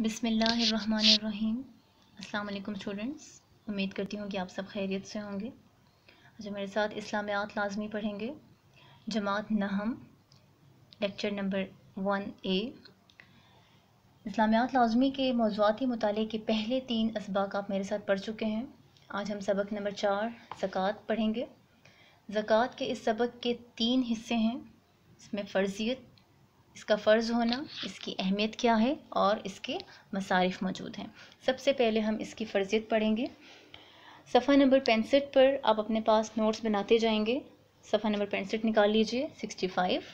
बिसमीम अल्लाम स्टूडेंट्स उम्मीद करती हूँ कि आप सब खैरियत से होंगे अच्छा मेरे साथ इस्लामियात लाजमी पढ़ेंगे जमात नहम लेक्चर नंबर वन ए इस्लामियात लाजमी के मौजूदी मुताले के पहले तीन इसबाक आप मेरे साथ पढ़ चुके हैं आज हम सबक नंबर चार ज़क़़त पढ़ेंगे ज़क़़त के इस सबक के तीन हिस्से हैं इसमें फ़र्जियत इसका फ़र्ज़ होना इसकी अहमियत क्या है और इसके मसारफ मौजूद हैं सबसे पहले हम इसकी फ़र्जियत पढ़ेंगे सफ़ा नंबर पैंसठ पर आप अपने पास नोट्स बनाते जाएंगे सफ़ा नंबर पैंसठ निकाल लीजिए सिक्सटी फाइव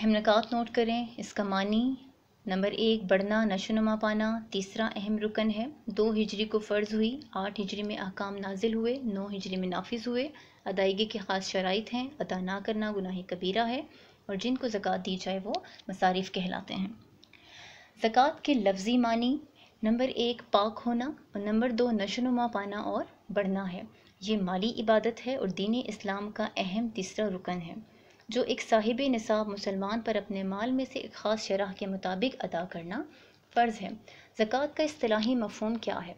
अहम नक़ात नोट करें इसका मानी नंबर एक बढ़ना नशोनमा पाना तीसरा अहम रुकन है दो हिजरी को फ़र्ज़ हुई आठ हिजरी में अहकाम नाजिल हुए नौ हिजरी में नाफिज हुए अदायगी के ख़ास शराइ हैं अदा ना करना गुनाही कबीरा है और जिनको ज़क़़त दी जाए वो मसारिफ कहलाते हैं ज़क़़त के लफ्ज़ी मानी नंबर एक पाक होना और नंबर दो नशोनुमा पाना और बढ़ना है ये माली इबादत है और दीन इस्लाम का अहम तीसरा रुकन है जो एक साहिब निसाब मुसलमान पर अपने माल में से एक ख़ास शराह के मुताबिक अदा करना फ़र्ज़ है ज़क़़त का असलाही मफहम क्या है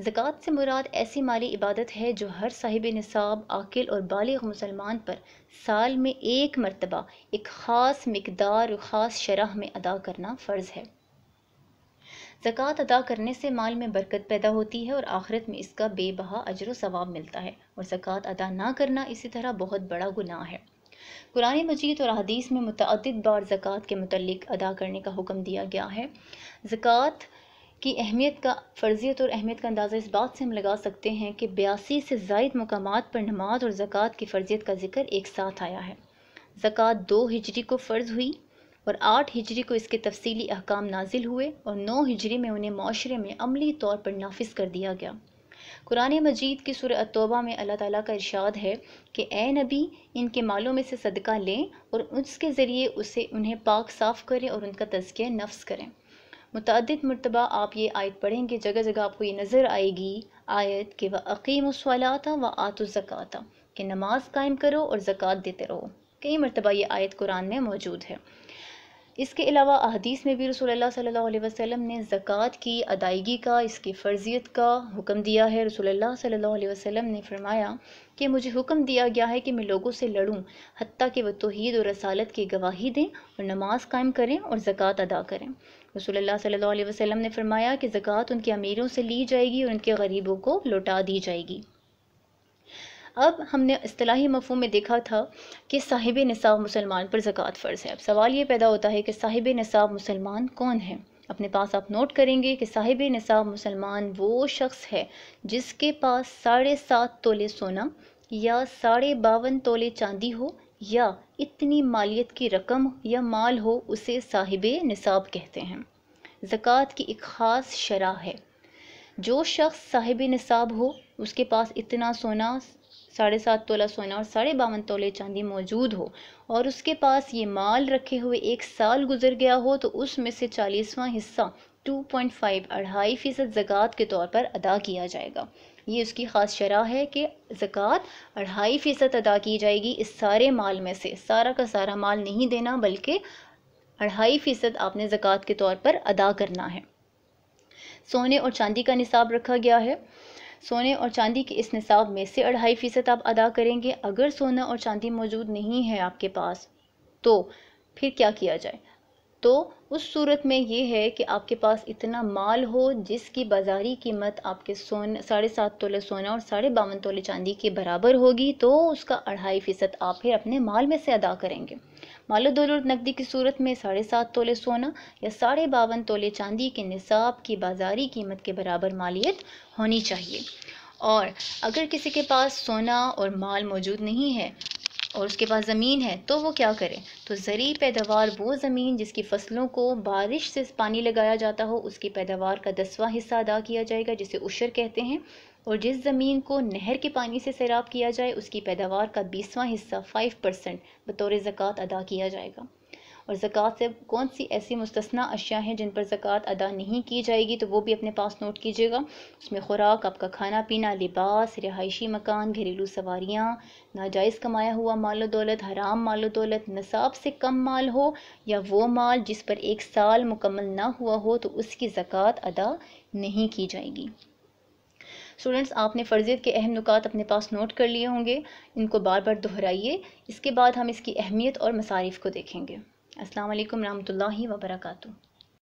ज़क़़त से मुराद ऐसी माली इबादत है जो हर साहिब नसाब आकिल और बालग मुसलमान पर साल में एक मरतबा एक ख़ास मकदार और ख़ास शरह में अदा करना फ़र्ज़ है ज़क़़त अदा करने से माल में बरकत पैदा होती है और आखिरत में इसका बेबहा अजर वाब मिलता है और ज़क़़त अदा ना करना इसी तरह बहुत बड़ा गुनाह है कुरान मजीद और अदीस में मुतद बार ज़क़़त के मतलब अदा करने का हुक्म दिया गया है ज़क़़त की अहमियत का फ़र्जियत और अहमियत का अंदाज़ा इस बात से हम लगा सकते हैं कि बयासी से जायद मकाम पर नमाज और ज़क़़त की फ़र्जियत का जिक्र एक साथ आया है ज़क़़त दो हिजरी को फ़र्ज़ हुई और आठ हिजरी को इसके तफसली अहकाम नाजिल हुए और नौ हिजरी में उन्हें माशरे में अमली तौर पर नाफिज कर दिया गया कुरान मजीद की सुर में अल्लाह ताली का इरशाद है कि ए नबी इनके मालों में से सदका लें और उसके ज़रिए उसे उन्हें पाक साफ़ करें और उनका तजकिया नफ्स करें मतद मरतबा आप ये आयत पढ़ेंगे जगह जगह आपको ये नज़र आएगी आयत कि वह अकीम उसवालाता व आतु ज़क़ाता कि नमाज कायम करो और ज़क़़त देते रहो कई मरतबा ये आयत कुरान में मौजूद है इसके अलावा अदीस में भी रसूल सल्ला वसम ने ज़क़़त की अदायगी का इसकी फ़र्जियत का हुक्म दिया है रसोल्ला सल्ला वसम ने फरमाया कि मुझे हुक्म दिया गया है कि मैं लोगों से लड़ूँ हती कि वह तोहद और रसालत की गवाही दें और नमाज़ कायम करें और ज़क़़त अदा करें रसोल्ला सल्ला वसलम ने फरमाया कि ज़क़़त उनके अमीरों से ली जाएगी और उनके गरीबों को लौटा दी जाएगी अब हमने असलाही मफहम में देखा था कि साहिब नसाब मुसलमान पर ज़क़़त फ़र्ज़ है अब सवाल ये पैदा होता है कि साहिब नसाब मुसलमान कौन है अपने पास आप नोट करेंगे कि साहिब नसाब मुसलमान वो शख्स है जिसके पास साढ़े सात तोले सोना या साढ़े बावन तोले चांदी हो या इतनी मालियत की रकम या माल हो उसे साहिब निसाब कहते हैं ज़क़़त की एक ख़ास शरा है जो शख्स साहिब निसाब हो उसके पास इतना सोना साढ़े सात तोला सोना और साढ़े बावन तोले चांदी मौजूद हो और उसके पास ये माल रखे हुए एक साल गुजर गया हो तो उसमें से चालीसवां हिस्सा 2.5 अढ़ाई फ़ीसद ज़क़़त के तौर पर अदा किया जाएगा ये उसकी ख़ास शरह है कि ज़क़़त अढ़ाई फ़ीसद अदा की जाएगी इस सारे माल में से सारा का सारा माल नहीं देना बल्कि अढ़ाई फ़ीसद आपने ज़क़़त के तौर पर अदा करना है सोने और चांदी का निसाब रखा गया है सोने और चांदी के इस निसाब में से अढ़ाई फ़ीसद आप अदा करेंगे अगर सोना और चांदी मौजूद नहीं है आपके पास तो फिर क्या किया जाए तो उस सूरत में ये है कि आपके पास इतना माल हो जिसकी बाज़ारी कीमत आपके सोन साढ़े सात तोले सोना और साढ़े बावन तोले चांदी के बराबर होगी तो उसका अढ़ाई फ़ीसद आप फिर अपने माल में से अदा करेंगे मालो दौलत नकदी की सूरत में साढ़े सात तोले सोना या साढ़े बावन तोले चांदी के निसाब की बाज़ारी कीमत के बराबर मालियत होनी चाहिए और अगर किसी के पास सोना और माल मौजूद नहीं है और उसके पास ज़मीन है तो वो क्या करे तो ज़री पैदावार वो ज़मीन जिसकी फ़सलों को बारिश से पानी लगाया जाता हो उसकी पैदावार का दसवां हिस्सा अदा किया जाएगा जिसे उशर कहते हैं और जिस ज़मीन को नहर के पानी से सैराब किया जाए उसकी पैदावार का बीसवां हिस्सा फाइव परसेंट बतौर ज़क़़त अदा किया जाएगा और ज़क़़त से कौन सी ऐसी मुस्तना अशिया हैं जिन पर ज़क़़त अदा नहीं की जाएगी तो वो भी अपने पास नोट कीजिएगा उसमें खुराक आपका खाना पीना लिबास रिहायशी मकान घरेलू सवारियाँ नाजायज़ कमाया हुआ माल दौलत हराम माल दौलत नसाब से कम माल हो या वो माल जिस पर एक साल मुकम्मल ना हुआ हो तो उसकी ज़क़़त अदा नहीं की जाएगी स्टूडेंट्स आपने फ़र्जियत के अहम नुकात अपने पास नोट कर लिए होंगे इनको बार बार दोहराइए इसके बाद हम इसकी अहमियत और मसारिफ को देखेंगे अस्सलाम वालेकुम रहमतुल्लाहि व